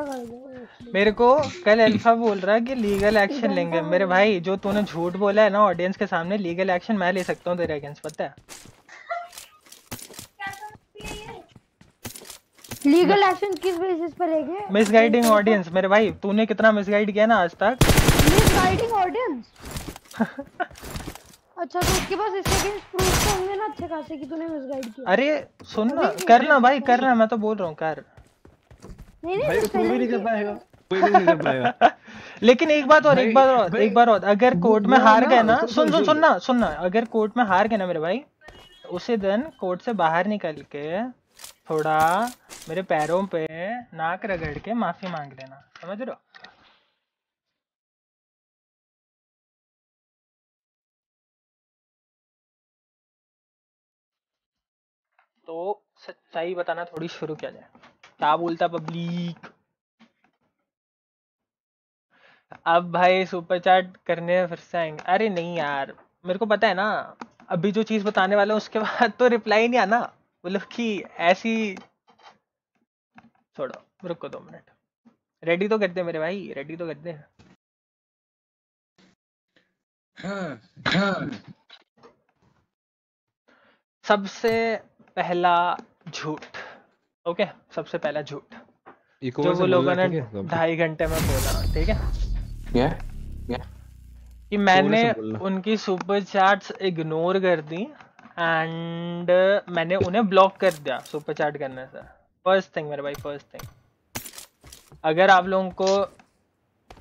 मेरे को कल अल्फा बोल रहा है कि लीगल एक्शन लेंगे मेरे भाई जो तूने झूठ बोला है ना ऑडियंस के सामने लीगल एक्शन मैं ले सकता हूँ तेरे अगेंस्ट पता है लीगल एक्शन किस बेसिस पर लेंगे मिसगाइडिंग ऑडियंस मेरे भाई तूने कितना मिसगाइड किया ना आज तक मिसगाइडिंग ऑडियंस अच्छा तो उसके पास इसके अगेंस्ट प्रूफ तो होंगे ना अच्छे खासे कि तूने मिसगाइड किया अरे सुन ना कर ना भाई कर तो ना मैं तो बोल रहा हूँ कर भाई उसको तो भी नहीं कर पाएगा कोई भी नहीं कर पाएगा लेकिन एक बात और एक बात और एक बार और अगर कोर्ट में हार गए ना तो सुन सुन सुनना सुनना अगर कोर्ट में हार गए ना मेरे भाई उसी दिन कोर्ट से बाहर निकल के थोड़ा मेरे पैरों पे नाक रगड़ के माफी मांग लेना समझ रहे हो तो सच्चाई बताना थोड़ी शुरू किया जाए क्या बोलता पब्लिक अब भाई सुपर चैट करने फिर से आएंगे अरे नहीं यार मेरे को पता है ना अभी जो चीज बताने वाला उसके बाद तो रिप्लाई नहीं आना मतलब कि ऐसी छोड़ो रुको दो मिनट रेडी तो करते मेरे भाई रेडी तो करते हैं हाँ, हाँ। सबसे पहला झूठ ओके सबसे पहला झूठ जो वो लोगों ने ढाई घंटे में बोला ठीक है yeah, yeah. कि मैंने उनकी सुपर चैट्स इग्नोर कर दी एंड uh, मैंने उन्हें ब्लॉक कर दिया सुपर चैट करने से फर्स्ट थिंग मेरे भाई फर्स्ट थिंग अगर आप लोगों को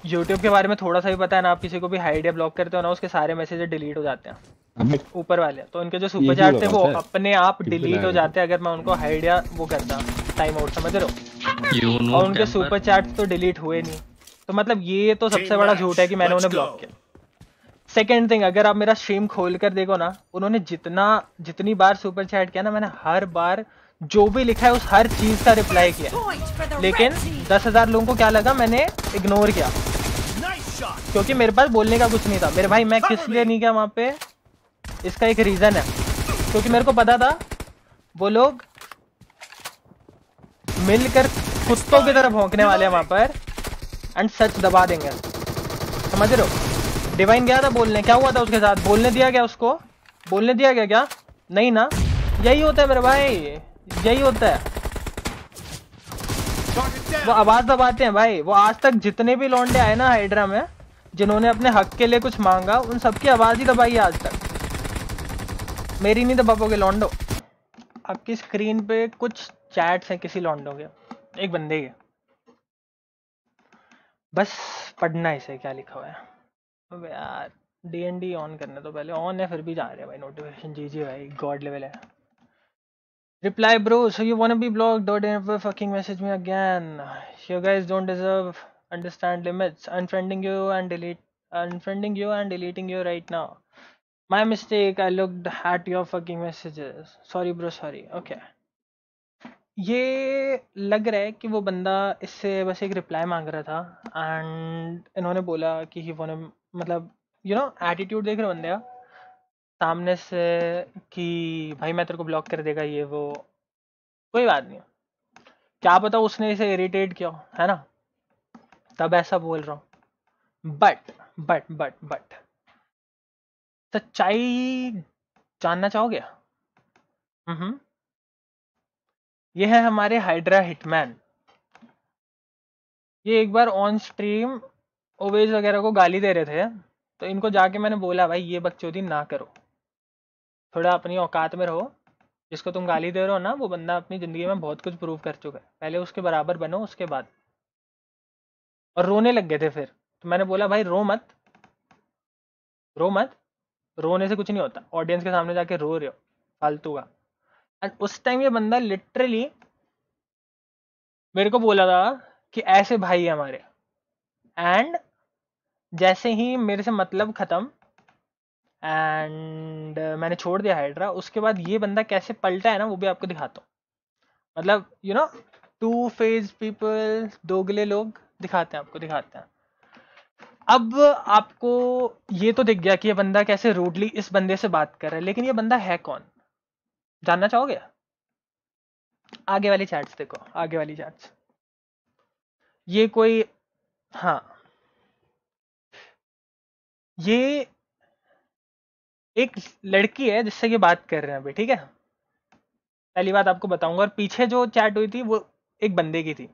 यूट्यूब के बारे में थोड़ा सा भी पता है ना आप किसी को भी हाइडिया ब्लॉक करते हो ना उसके सारे मैसेज डिलीट हो जाते हैं ऊपर वाले तो उनके जो सुपर चार्ट थे वो अपने आप डिलीट हो जाते हैं अगर मैं उनको हाइड वो करता टाइम आउट समझ रहे हो और उनके सुपर चार्ट तो डिलीट हुए नहीं तो मतलब ये तो सबसे बड़ा झूठ है कि मैंने उन्हें ब्लॉक किया सेकेंड थिंग अगर आप मेरा स्ट्रीम खोल कर देखो ना उन्होंने जितना जितनी बार सुपर चैट किया ना मैंने हर बार जो भी लिखा है उस हर चीज का रिप्लाई किया लेकिन दस हजार लोगों को क्या लगा मैंने इग्नोर किया क्योंकि मेरे पास बोलने का कुछ नहीं था मेरे भाई मैं किस लिए नहीं गया वहाँ पे इसका एक रीजन है क्योंकि मेरे को पता था वो लोग मिलकर कुत्तों की तरफ भोंकने वाले हैं वहां पर एंड सच दबा देंगे समझ रहे हो डिवाइन गया था बोलने क्या हुआ था उसके साथ बोलने दिया गया उसको बोलने दिया गया क्या नहीं ना यही होता है मेरे भाई यही होता है वो आवाज दबाते हैं भाई वो आज तक जितने भी लौंडे आए ना हाइड्रा में जिन्होंने अपने हक के लिए कुछ मांगा उन सबकी आवाज ही दबाई है आज तक मेरी नहीं दबा पाओगे लौंडो आपकी स्क्रीन पे कुछ चैट्स हैं किसी लौंडो के एक बंदे के बस पढ़ना इसे क्या लिखा हुआ है यार डी एन डी ऑन करने तो पहले ऑन है फिर भी जा रहे हैं भाई नोटिफिकेशन जी जी भाई गॉड लेवल है reply bro so you one be blog dot in fucking message me again you guys don't deserve understand limits unfriending you and delete unfriending you and deleting you right now my mistake I look at your fucking messages sorry bro sorry okay ये लग रहा है कि वो बंदा इससे बस एक रिप्लाई मांग रहा था एंड इन्होंने बोला कि ही वन मतलब यू नो एटीट्यूड देख रहे हो बंदे का सामने से कि भाई मैं तेरे को ब्लॉक कर देगा ये वो कोई बात नहीं क्या पता उसने इसे इरिटेट किया है ना तब ऐसा बोल रहा हूँ बट बट बट बट सच्चाई जानना चाहोगे हम्म। ये है हमारे हाइड्रा हिटमैन ये एक बार ऑन स्ट्रीम ओवेज वगैरह को गाली दे रहे थे तो इनको जाके मैंने बोला भाई ये बकचोदी ना करो थोड़ा अपनी औकात में रहो जिसको तुम गाली दे रहे हो ना वो बंदा अपनी ज़िंदगी में बहुत कुछ प्रूव कर चुका है पहले उसके बराबर बनो उसके बाद और रोने लग गए थे फिर तो मैंने बोला भाई रो मत रो मत रोने से कुछ नहीं होता ऑडियंस के सामने जाके रो रहे हो फालतू का एंड उस टाइम ये बंदा लिटरली मेरे को बोला था कि ऐसे भाई है हमारे एंड जैसे ही मेरे से मतलब ख़त्म एंड मैंने छोड़ दिया हाइड्रा उसके बाद ये बंदा कैसे पलटा है ना वो भी आपको दिखाता हूँ मतलब you know two face people दोगले लोग दिखाते हैं आपको दिखाते हैं अब आपको ये तो दिख गया कि ये बंदा कैसे रूडली इस बंदे से बात कर रहा है लेकिन ये बंदा है कौन जानना चाहोगे आगे वाली चैट्स देखो आगे वाली चैट्स ये कोई हाँ ये एक लड़की है जिससे ये बात कर रहे हैं अभी ठीक है पहली बात आपको बताऊंगा और पीछे जो चैट हुई थी वो एक बंदे की थी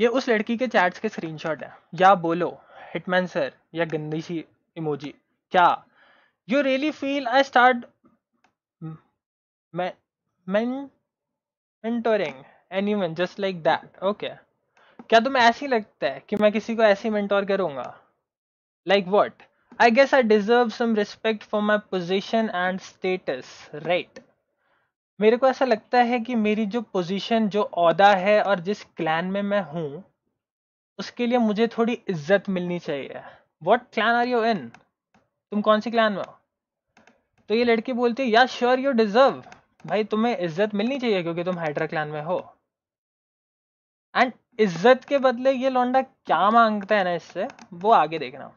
ये उस लड़की के चैट्स के स्क्रीनशॉट है या बोलो हिटमैन सर या गंदी सी इमोजी क्या you really feel I start मैं any anyone just like that okay क्या तुम्हें ऐसी लगता है कि मैं किसी को ऐसे मेंटोर करूंगा like what I guess I deserve some respect for my position and status right मेरे को ऐसा लगता है कि मेरी जो पोजिशन जो अहदा है और जिस क्लैन में मैं हूँ उसके लिए मुझे थोड़ी इज्जत मिलनी चाहिए what clan are you in तुम कौन सी क्लैन में हो तो ये लड़की बोलती है या श्योर यू डिजर्व भाई तुम्हें इज्जत मिलनी चाहिए क्योंकि तुम हाइड्रा क्लैन में हो एंड इज्जत के बदले ये लौंडा क्या मांगता है ना इससे वो आगे देखना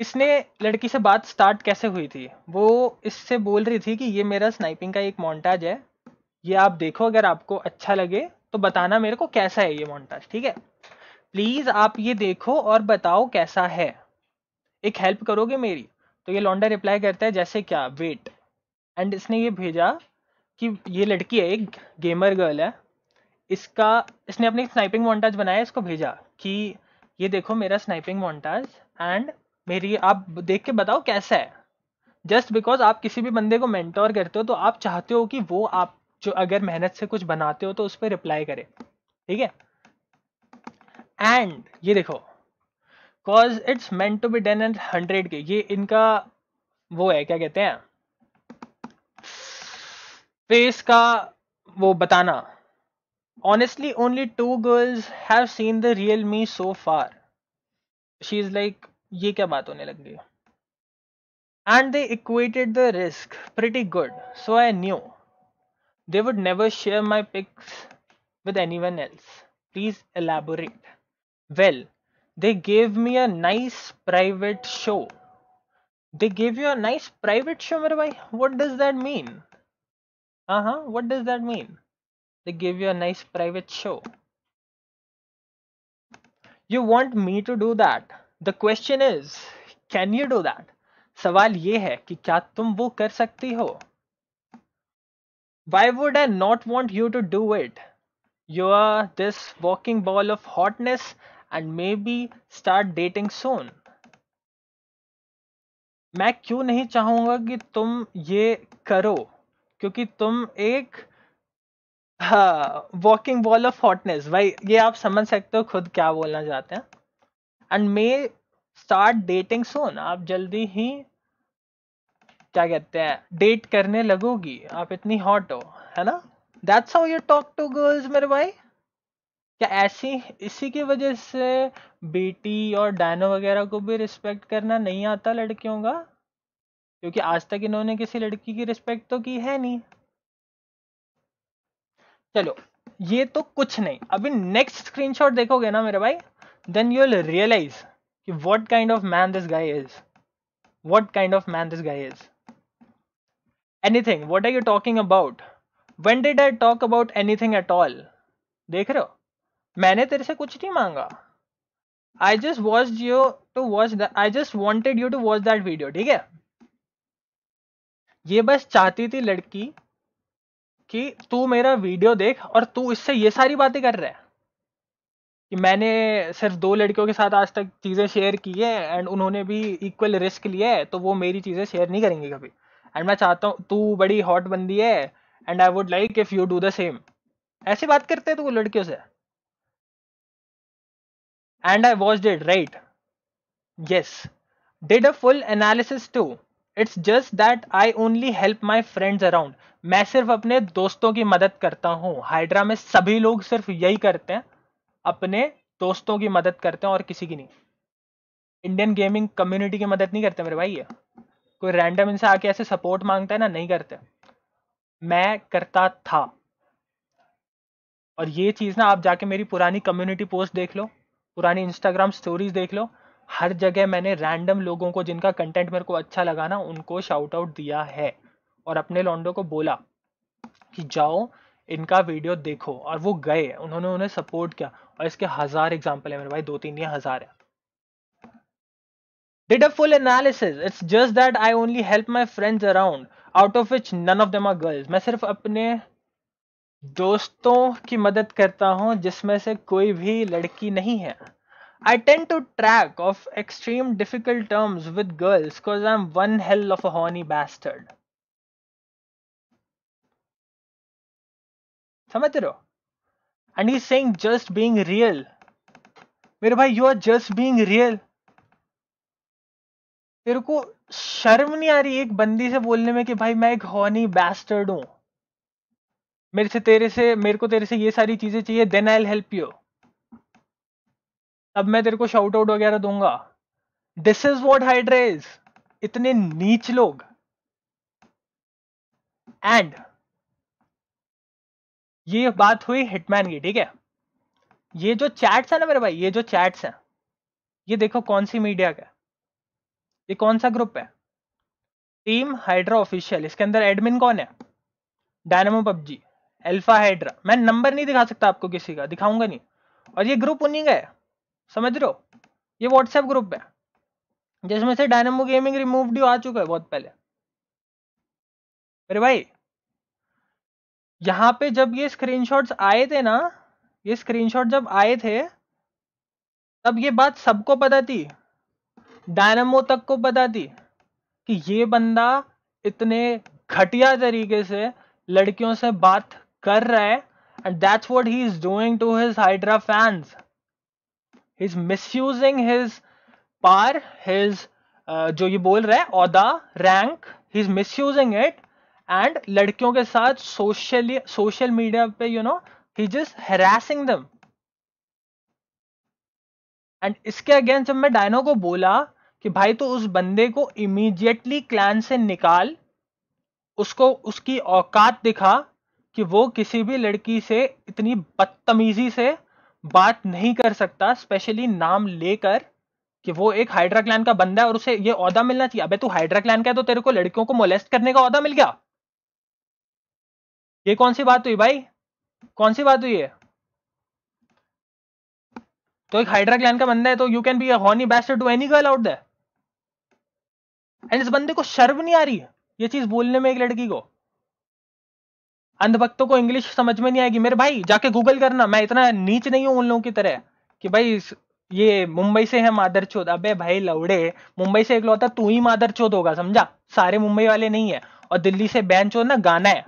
इसने लड़की से बात स्टार्ट कैसे हुई थी वो इससे बोल रही थी कि ये मेरा स्नाइपिंग का एक मोन्टाज है ये आप देखो अगर आपको अच्छा लगे तो बताना मेरे को कैसा है ये मोन्टाज ठीक है प्लीज आप ये देखो और बताओ कैसा है एक हेल्प करोगे मेरी तो ये लौंडा रिप्लाई करता है जैसे क्या वेट एंड इसने ये भेजा कि ये लड़की है एक गेमर गर्ल है इसका इसने अपनी स्नाइपिंग मॉन्टाज बनाया इसको भेजा कि ये देखो मेरा स्नाइपिंग मॉन्टाज एंड मेरी आप देख के बताओ कैसा है जस्ट बिकॉज आप किसी भी बंदे को मेंटोर करते हो तो आप चाहते हो कि वो आप जो अगर मेहनत से कुछ बनाते हो तो उस पर रिप्लाई करे ठीक है एंड ये देखो cause it's meant to be done and hundred के ये इनका वो है क्या कहते हैं फेस का वो बताना honestly only two girls have seen the real me so far She's like ye kya baat hone lag gayi and they equated the risk pretty good so i knew they would never share my pics with anyone else please elaborate well they gave me a nice private show they gave you a nice private show Mirabai. what does that mean uh-huh what does that mean they give you a nice private show you want me to do that the question is can you do that सवाल ये है कि क्या तुम वो कर सकती हो why would i not want you to do it you are this walking ball of hotness and maybe start dating soon मैं क्यों नहीं चाहूंगा कि तुम ये करो क्योंकि तुम एक हाँ वॉकिंग वॉल ऑफ हॉटनेस भाई ये आप समझ सकते हो खुद क्या बोलना चाहते हैं and may start dating soon आप जल्दी ही क्या कहते हैं डेट करने लगोगी आप इतनी हॉट हो है ना that's how you talk to girls मेरे भाई क्या ऐसी इसी की वजह से बेटी और डायनो वगैरह को भी रिस्पेक्ट करना नहीं आता लड़कियों का क्योंकि आज तक इन्होंने किसी लड़की की रिस्पेक्ट तो की है नहीं चलो ये तो कुछ नहीं अभी नेक्स्ट स्क्रीनशॉट देखोगे ना मेरे भाई देन यू विल रियलाइज कि what kind of man this guy is what kind of man this guy is anything what are you talking about when did I talk about anything at all देख रहे हो मैंने तेरे से कुछ नहीं मांगा I just watch you to watch I just wanted you to watch that video ठीक है ये बस चाहती थी लड़की कि तू मेरा वीडियो देख और तू इससे ये सारी बातें कर रहा है कि मैंने सिर्फ दो लड़कियों के साथ आज तक चीज़ें शेयर की है एंड उन्होंने भी इक्वल रिस्क लिया है तो वो मेरी चीज़ें शेयर नहीं करेंगी कभी एंड मैं चाहता हूँ तू बड़ी हॉट बंदी है and I would like if you do the same ऐसी बात करते हैं तो वो लड़कियों से and I was did right yes did a full analysis too it's just that I only help my friends around मैं सिर्फ अपने दोस्तों की मदद करता हूँ हाइड्रा में सभी लोग सिर्फ यही करते हैं अपने दोस्तों की मदद करते हैं और किसी की नहीं इंडियन गेमिंग कम्युनिटी की मदद नहीं करते मेरे भाई ये कोई रैंडम इनसे आके ऐसे सपोर्ट मांगता है ना नहीं करते मैं करता था और ये चीज़ ना आप जाके मेरी पुरानी कम्युनिटी पोस्ट देख लो पुरानी इंस्टाग्राम स्टोरीज देख लो हर जगह मैंने रैंडम लोगों को जिनका कंटेंट मेरे को अच्छा लगा ना उनको शाउट आउट दिया है और अपने लॉन्डो को बोला कि जाओ इनका वीडियो देखो और वो गए उन्होंने उन्हें सपोर्ट किया और इसके हजार एग्जाम्पल है मेरे भाई दो तीन या हजार है did a full analysis it's just that I only help my friends around out of which none of them मैं सिर्फ अपने दोस्तों की मदद करता हूं जिसमें से कोई भी लड़की नहीं है I tend to track of extreme difficult terms with girls because I'm one hell of a horny bastard. समझ रहे हो and he saying just being real मेरे भाई you are just being real तेरे को शर्म नहीं आ रही एक बंदी से बोलने में कि भाई मैं एक हॉनी बैस्टर्ड हूं मेरे से तेरे से मेरे को तेरे से ये सारी चीजें चाहिए देन आई हेल्प यू अब मैं तेरे को शाउट आउट वगैरह दूंगा दिस इज वॉट हाइड्रेज इतने नीच लोग एंड ये बात हुई हिटमैन की ठीक है ये जो चैट्स है ना मेरे भाई ये जो चैट्स हैं ये देखो कौन सी मीडिया का ये कौन सा ग्रुप है टीम हाइड्रा ऑफिशियल इसके अंदर एडमिन कौन है डायनामो पबजी एल्फा हाइड्रा मैं नंबर नहीं दिखा सकता आपको किसी का दिखाऊंगा नहीं और ये ग्रुप उन्हीं का है समझ रहे हो ये व्हाट्सएप ग्रुप है जिसमें से डायनेमो गेमिंग रिमूव ड्यू आ चुका है बहुत पहले अरे भाई यहां पे जब ये स्क्रीनशॉट्स आए थे ना ये स्क्रीनशॉट जब आए थे तब ये बात सबको पता थी डायनेमो तक को पता थी कि ये बंदा इतने घटिया तरीके से लड़कियों से बात कर रहा है and that's what he is doing to his Hydra fans he is misusing his power his जो ये बोल रहा है औदा rank he is misusing it and लड़कियों के साथ सोशली सोशल मीडिया पे you know he is harassing them and इसके अगेंस्ट जब मैं डायनो को बोला कि भाई तो उस बंदे को इमीडिएटली क्लैन से निकाल उसको उसकी औकात दिखा कि वो किसी भी लड़की से इतनी बदतमीजी से बात नहीं कर सकता स्पेशली नाम लेकर कि वो एक हाइड्रा क्लैन का बंदा है और उसे ये औदा मिलना चाहिए अबे तू हाइड्रा क्लैन का है तो तेरे को लड़कियों को मोलेस्ट करने का औदा मिल गया ये कौन सी बात हुई भाई कौन सी बात हुई है तो एक हाइड्रा क्लैन का बंदा है तो you can be horny best to any girl out there and इस बंदे को शर्म नहीं आ रही है ये चीज बोलने में एक लड़की को अंधभक्तों को इंग्लिश समझ में नहीं आएगी मेरे भाई जाके गूगल करना मैं इतना नीच नहीं हूं उन लोगों की तरह कि भाई ये मुंबई से है मादर चोद अबे भाई लौड़े मुंबई से एक लौता तू ही मादर चोद होगा समझा सारे मुंबई वाले नहीं है और दिल्ली से बैन चोद ना गाना है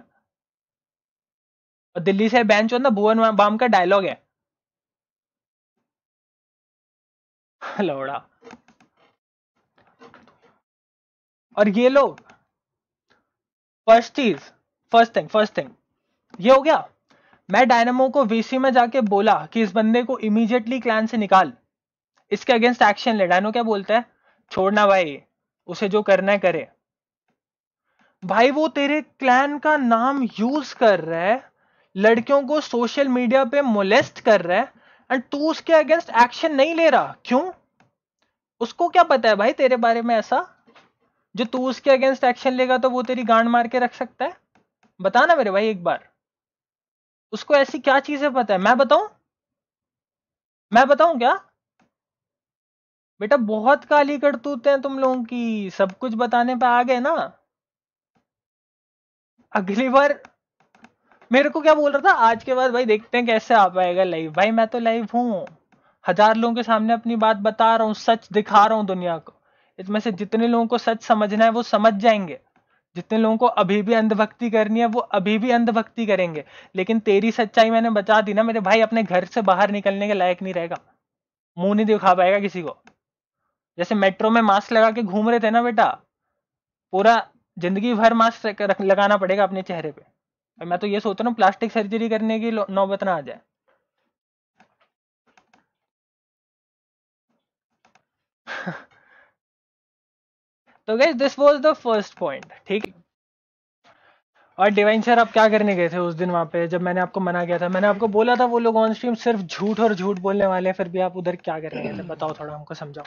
और दिल्ली से बैन चोद ना भुवन बाम का डायलॉग है लौड़ा और ये लोग फर्स्ट चीज फर्स्ट थिंग फर्स्ट थिंग ये हो गया मैं डायनमो को वीसी में जाके बोला कि इस बंदे को इमीजिएटली क्लैन से निकाल इसके अगेंस्ट एक्शन ले डायनो क्या बोलता है छोड़ना भाई उसे जो करना है करे भाई वो तेरे क्लैन का नाम यूज कर रहा है लड़कियों को सोशल मीडिया पे मोलेस्ट कर रहा है एंड तू उसके अगेंस्ट एक्शन नहीं ले रहा क्यों उसको क्या पता है भाई तेरे बारे में ऐसा जो तू उसके अगेंस्ट एक्शन लेगा तो वो तेरी गांड मार के रख सकता है बताना मेरे भाई एक बार उसको ऐसी क्या चीजें पता है मैं बताऊं मैं बताऊं क्या बेटा बहुत काली करतूते हैं तुम लोगों की सब कुछ बताने पे आ गए ना अगली बार मेरे को क्या बोल रहा था आज के बाद भाई देखते हैं कैसे आ पाएगा लाइव भाई मैं तो लाइव हूं हजार लोगों के सामने अपनी बात बता रहा हूं सच दिखा रहा हूं दुनिया को इसमें से जितने लोगों को सच समझना है वो समझ जाएंगे जितने लोगों को अभी भी अंधभक्ति करनी है वो अभी भी अंधभक्ति करेंगे लेकिन तेरी सच्चाई मैंने बचा दी ना मेरे भाई अपने घर से बाहर निकलने के लायक नहीं रहेगा मुंह नहीं दिखा पाएगा किसी को जैसे मेट्रो में मास्क लगा के घूम रहे थे ना बेटा पूरा जिंदगी भर मास्क लगाना पड़ेगा अपने चेहरे पे मैं तो ये सोचता हूँ प्लास्टिक सर्जरी करने की नौबत ना आ जाए तो guess this was the first point ठीक और डिवाइन सर आप क्या करने गए थे उस दिन वहां पे जब मैंने आपको मना किया था मैंने आपको बोला था वो लोग ऑन स्ट्रीम सिर्फ झूठ और झूठ बोलने वाले हैं फिर भी आप उधर क्या करने गए थे बताओ थोड़ा हमको समझाओ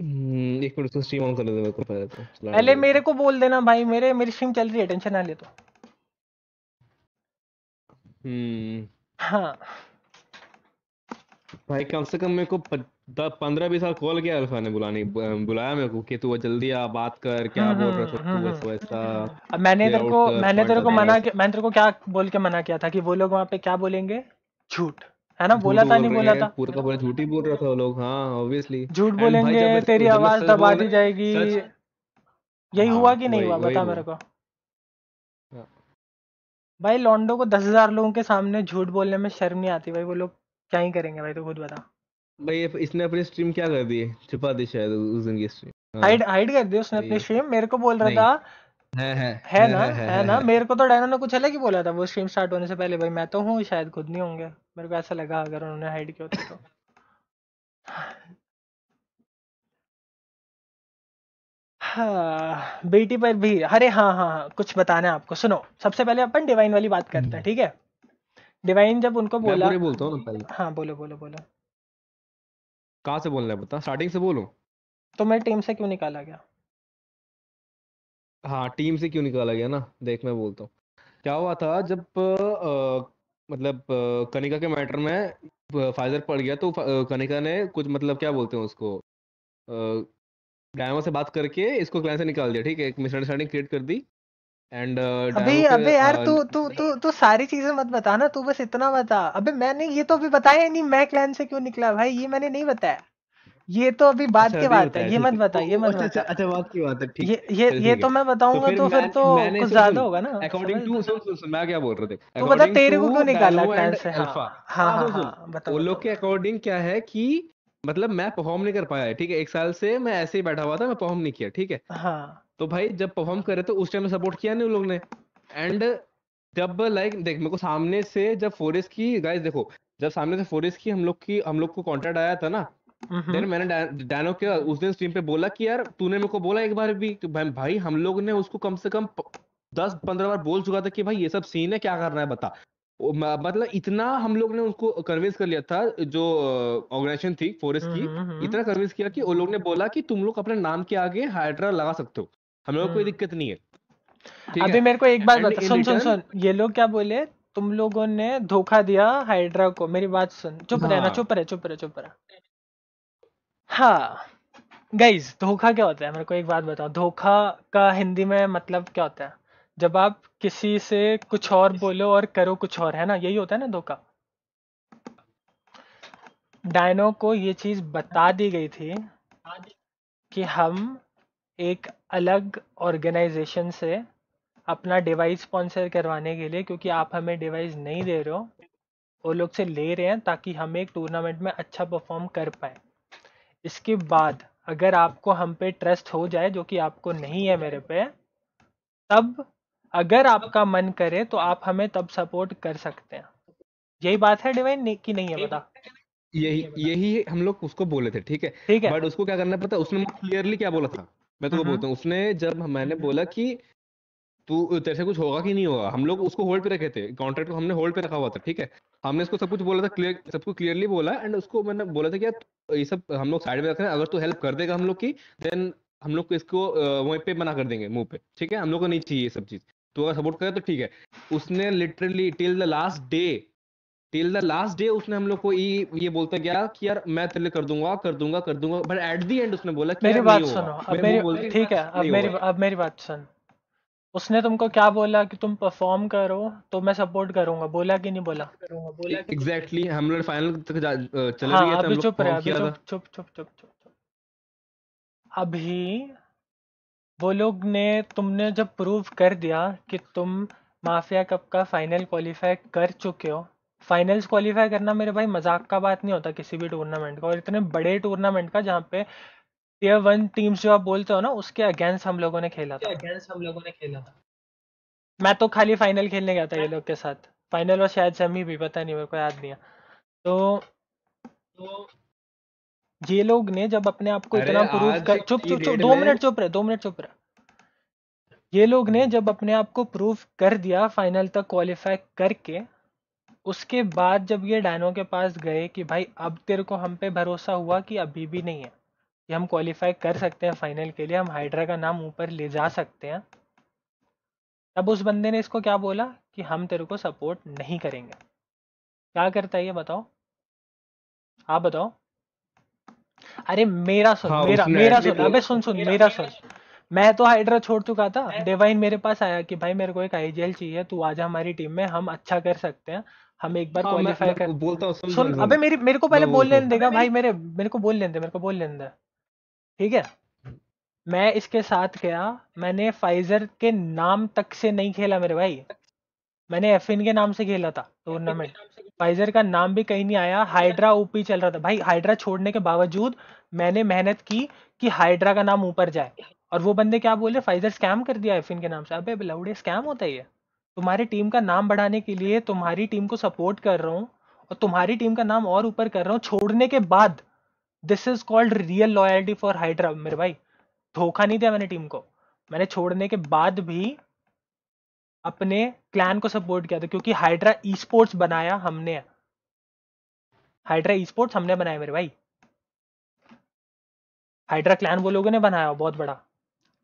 हम्म, एक मिनट तो स्ट्रीम ऑन कर दे मेरे को पहले तो पहले मेरे को बोल देना भाई मेरे मेरी स्ट्रीम चल रही है टेंशन ना ले तो हम्म हाँ भाई कम से कम मेरे को दस पंद्रह बीस साल कॉल किया अल्फा ने बुलाने बुलाया मेरे को कि तू जल्दी आ बात कर क्या हाँ, बोल हाँ, रहा था तू बस हाँ, वैसा मैंने तेरे को मैंने तेरे को मना मैंने तेरे को क्या बोल के मना किया था कि वो लोग वहाँ पे क्या बोलेंगे झूठ है ना बोला था नहीं बोला था पूरा का पूरा झूठ ही बोल रहा था वो लोग हाँ ऑब्वियसली झूठ बोलेंगे तेरी आवाज दबा दी जाएगी यही हुआ कि नहीं हुआ बता मेरे को भाई लॉन्डो को दस हजार लोगों के सामने झूठ बोलने में शर्म नहीं आती भाई वो लोग क्या ही करेंगे भाई तो खुद बता भाई इसने अपनी स्ट्रीम क्या कर दी छिपा दी शायद उस दिन की स्ट्रीम हाइड हाइड कर दी उसने अपनी स्ट्रीम मेरे को बोल रहा था है है है ना है है, है ना है, मेरे को तो डायनो ने कुछ अलग ही बोला था वो स्ट्रीम स्टार्ट होने से पहले भाई मैं तो हूँ शायद खुद नहीं होंगे मेरे को ऐसा लगा अगर उन्होंने हाइड किया तो हाँ, बेटी पर भी अरे हाँ हाँ हाँ कुछ बताना है आपको सुनो सबसे पहले अपन डिवाइन वाली बात करते हैं हम्म। ठीक है डिवाइन जब उनको बोला बोलता हूँ हाँ बोलो बोलो बोलो कहा से बोलना है बता स्टार्टिंग से बोलो तो मैं टीम से क्यों निकाला गया हाँ टीम से क्यों निकाला गया ना देख मैं बोलता हूँ क्या हुआ था जब आ, मतलब कनिका के मैटर में फाइजर पड़ गया तो कनिका ने कुछ मतलब क्या बोलते हैं उसको डायमा से बात करके इसको क्लाइंट से निकाल दिया ठीक है एक मिसअंडरस्टैंडिंग क्रिएट कर दी एंड uh, अबे अबे यार uh, तू तू तू तू सारी चीजें मत बता ना तू बस इतना बता अबे मैंने ये तो अभी बताया नहीं मैं क्लैन से क्यों निकला भाई ये मैंने नहीं बताया ये तो अभी अच्छा, बात की बात है ये मत बता ये मत अच्छा अच्छा, अच्छा बात की बात है ठीक ये ये तो मैं बताऊंगा तो फिर तो कुछ ज्यादा होगा ना अकॉर्डिंग टू सुन सुन सुन मैं क्या बोल रहा था तू बता तेरे को क्यों निकाला क्लैन से हां हां हां बता वो लोग के अकॉर्डिंग क्या है कि मतलब मैं परफॉर्म नहीं कर पाया ठीक है एक साल से मैं ऐसे ही बैठा हुआ था मैं परफॉर्म नहीं किया ठीक है हाँ तो भाई जब परफॉर्म करे तो उस टाइम में सपोर्ट किया नहीं उन लोगों ने एंड जब लाइक देख मेरे को सामने से जब फोरेस की गाइस देखो जब सामने से फोरेस की हम लोग की हम लोग को कॉन्ट्रैक्ट आया था ना देन मैंने डैनो के उस दिन स्ट्रीम पे बोला कि यार तूने मेरे को बोला एक बार भी कि भाई, भाई हम लोग ने उसको कम से कम दस पंद्रह बार बोल चुका था कि भाई ये सब सीन है क्या करना है बता मतलब इतना हम लोग ने उसको कन्विंस कर लिया था जो ऑर्गेनाइजेशन थी फोरेस्ट की इतना कन्विंस किया कि वो लोग ने बोला कि तुम लोग अपने नाम के आगे हाइड्रा लगा सकते हो हम लोग कोई हम्म। दिक्कत नहीं है अभी मेरे को एक बात बता सुन सुन सुन ये लोग क्या बोले तुम लोगों ने धोखा दिया हाइड्रा को मेरी बात सुन चुप हाँ। रहना चुप रहे चुप रहे चुप रहे हाँ गाइज धोखा क्या होता है मेरे को एक बात बताओ धोखा का हिंदी में मतलब क्या होता है जब आप किसी से कुछ और बोलो और करो कुछ और है ना यही होता है ना धोखा डायनो को ये चीज बता दी गई थी कि हम एक अलग ऑर्गेनाइजेशन से अपना डिवाइस स्पॉन्सर करवाने के लिए क्योंकि आप हमें डिवाइस नहीं दे रहे हो वो लोग से ले रहे हैं ताकि हम एक टूर्नामेंट में अच्छा परफॉर्म कर पाए इसके बाद अगर आपको हम पे ट्रस्ट हो जाए जो कि आपको नहीं है मेरे पे तब अगर आपका मन करे तो आप हमें तब सपोर्ट कर सकते हैं यही बात है डिवाइन की नहीं है बता यही यही हम लोग उसको बोले थे ठीक है ठीक है बट उसको क्या करना पता उसने क्लियरली क्या बोला था मैं तो हाँ, हाँ। बोलता हूँ उसने जब मैंने हम्म। बोला कि तू तेरे से कुछ होगा कि नहीं होगा हम लोग उसको होल्ड पे रखे थे कॉन्ट्रैक्ट को हमने होल्ड पे रखा हुआ था ठीक है हमने इसको सब कुछ बोला था क्लियर सब कुछ क्लियरली बोला एंड उसको मैंने बोला था कि यार ये सब हम लोग साइड में रख रहे हैं अगर तू हेल्प कर देगा हम लोग की देन हम लोग इसको वहीं पे मना कर देंगे मुंह पे ठीक है हम लोग को नहीं चाहिए ये सब चीज़ तो अगर सपोर्ट करे तो ठीक है उसने literally till the last day till the last day उसने हम लोग को ये ये बोलता गया कि यार मैं तेरे कर दूंगा कर दूंगा कर दूंगा बट एट द एंड उसने बोला कि मेरी बात सुनो अब मेरी ठीक है अब मेरी अब मेरी बात सुन उसने तुमको क्या बोला कि तुम परफॉर्म करो तो मैं सपोर्ट करूंगा बोला कि नहीं बोला करूंगा बोला एग्जैक्टली हम लोग फाइनल तक चले हाँ, गए थे हम चुप चुप चुप चुप चुप अभी वो लोग ने तुमने जब प्रूव कर दिया कि तुम माफिया कप का फाइनल क्वालिफाई कर चुके हो फाइनल्स क्वालिफाई करना मेरे भाई मजाक का बात नहीं होता किसी भी टूर्नामेंट का और इतने बड़े टूर्नामेंट का जहाँ पे टीयर वन टीम्स जो आप बोलते हो ना उसके अगेंस्ट हम लोगों ने खेला था अगेंस्ट हम लोगों ने खेला था मैं तो खाली फाइनल खेलने गया था ये लोग के साथ फाइनल और शायद सेमी भी पता नहीं मेरे को याद नहीं तो, तो ये लोग ने जब अपने आप को इतना प्रूव कर चुप चुप चुप दो मिनट चुप रहे दो मिनट चुप रहे ये लोग ने जब अपने आप को प्रूव कर दिया फाइनल तक क्वालिफाई करके उसके बाद जब ये डायनो के पास गए कि भाई अब तेरे को हम पे भरोसा हुआ कि अभी भी नहीं है कि हम क्वालिफाई कर सकते हैं फाइनल के लिए हम हाइड्रा का नाम ऊपर ले जा सकते हैं तब उस बंदे ने इसको क्या बोला कि हम तेरे को सपोर्ट नहीं करेंगे क्या करता है ये बताओ आप बताओ अरे मेरा सुन हाँ, मेरा मेरा सुन अबे सुन सुन मेरा सुन मैं तो हाइड्रा छोड़ चुका था डिवाइन मेरे पास आया कि भाई मेरे को एक आईजीएल चाहिए तू आज हमारी टीम में हम अच्छा कर सकते हैं हम एक बार क्वालीफाई हाँ, कर बोलता हूँ सुन अबे मेरी मेरे को पहले बोल लेने देगा भाई मेरे मेरे को बोल लेने दे मेरे को बोल लेने दे ठीक है मैं इसके साथ गया मैंने फाइजर के नाम तक से नहीं खेला मेरे भाई मैंने एफ के नाम से खेला था टूर्नामेंट फाइजर का नाम भी कहीं नहीं आया हाइड्रा ओपी चल रहा था भाई हाइड्रा छोड़ने के बावजूद मैंने मेहनत की कि हाइड्रा का नाम ऊपर जाए और वो बंदे क्या बोले फाइजर स्कैम कर दिया एफ के नाम से अबे लौड़े स्कैम होता है ये तुम्हारे टीम का नाम बढ़ाने के लिए तुम्हारी टीम को सपोर्ट कर रहा हूँ और तुम्हारी टीम का नाम और ऊपर कर रहा हूँ छोड़ने के बाद this is called real loyalty for Hydra मेरे भाई धोखा नहीं दिया मैंने टीम को मैंने छोड़ने के बाद भी अपने क्लैन को सपोर्ट किया था क्योंकि हाइड्रा ई स्पोर्ट्स बनाया हमने हाइड्रा ई स्पोर्ट्स हमने बनाया मेरे भाई हाइड्रा क्लैन वो लोगों ने बनाया बहुत बड़ा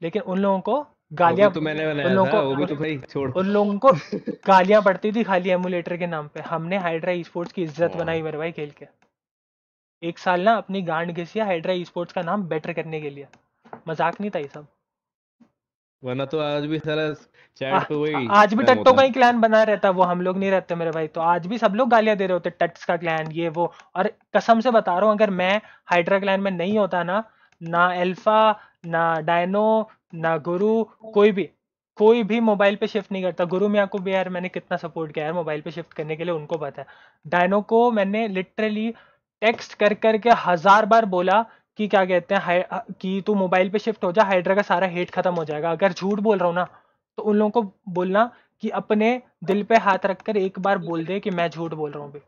लेकिन उन लोगों को गालियां तो मैंने बनाया उन लोगों को वो भी तो भाई छोड़ उन लोगों को गालियां पड़ती थी खाली एमुलेटर के नाम पे हमने हाइड्रा ई स्पोर्ट्स की इज्जत बनाई मेरे भाई खेल के एक साल ना अपनी गांड घिसिया हाइड्रा ई स्पोर्ट्स का नाम बेटर करने के लिए मजाक नहीं था ये सब वरना तो आज भी सारा चैट पे वही आज भी टट्टो का ही क्लैन बना रहता वो हम लोग नहीं रहते मेरे भाई तो आज भी सब लोग गालियां दे रहे होते टट्स का क्लैन ये वो और कसम से बता रहा हूँ अगर मैं हाइड्रा क्लैन में नहीं होता ना ना एल्फा ना डायनो ना गुरु कोई भी कोई भी मोबाइल पे शिफ्ट नहीं करता गुरु मियाँ को भी यार मैंने कितना सपोर्ट किया यार मोबाइल पे शिफ्ट करने के लिए उनको पता है डायनो को मैंने लिटरली टेक्स्ट कर करके हजार बार बोला कि क्या कहते हैं कि तू मोबाइल पे शिफ्ट हो जा हाइड्रा का सारा हेट खत्म हो जाएगा अगर झूठ बोल रहा हूँ ना तो उन लोगों को बोलना कि अपने दिल पे हाथ रखकर एक बार बोल दे कि मैं झूठ बोल रहा हूँ भी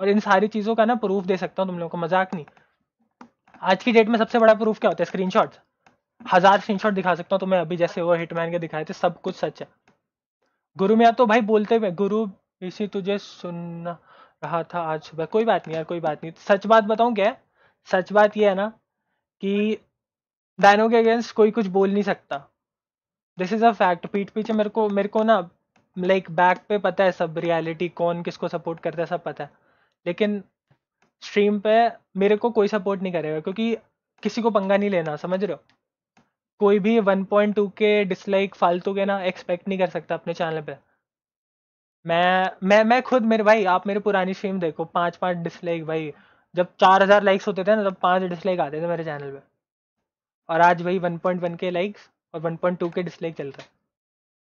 और इन सारी चीज़ों का ना प्रूफ दे सकता हूँ तुम लोगों को मजाक नहीं आज की डेट में सबसे बड़ा प्रूफ क्या होता है स्क्रीनशॉट हजार स्क्रीनशॉट दिखा सकता हूँ तो मैं अभी जैसे वो हिटमैन के दिखाए थे सब कुछ सच है गुरु मियाँ तो भाई बोलते हुए गुरु इसी तुझे सुन रहा था आज सुबह कोई बात नहीं यार कोई बात नहीं सच बात बताऊँ क्या सच बात यह है ना कि डायनो के अगेंस्ट कोई कुछ बोल नहीं सकता दिस इज अ फैक्ट पीठ पीछे मेरे को मेरे को ना लाइक like, बैक पे पता है सब रियलिटी कौन किसको सपोर्ट करता है सब पता है लेकिन स्ट्रीम पे मेरे को कोई सपोर्ट नहीं करेगा क्योंकि किसी को पंगा नहीं लेना समझ रहे हो कोई भी 1.2 के डिसलाइक फालतू के ना एक्सपेक्ट नहीं कर सकता अपने चैनल पे मैं मैं मैं खुद मेरे भाई आप मेरे पुरानी स्ट्रीम देखो पांच पांच डिसलाइक भाई जब चार हज़ार लाइक्स होते थे ना तब पाँच डिसलाइक आते थे मेरे चैनल पे और आज वही 1.1 के लाइक्स और 1.2 के डिसलाइक चल रहा है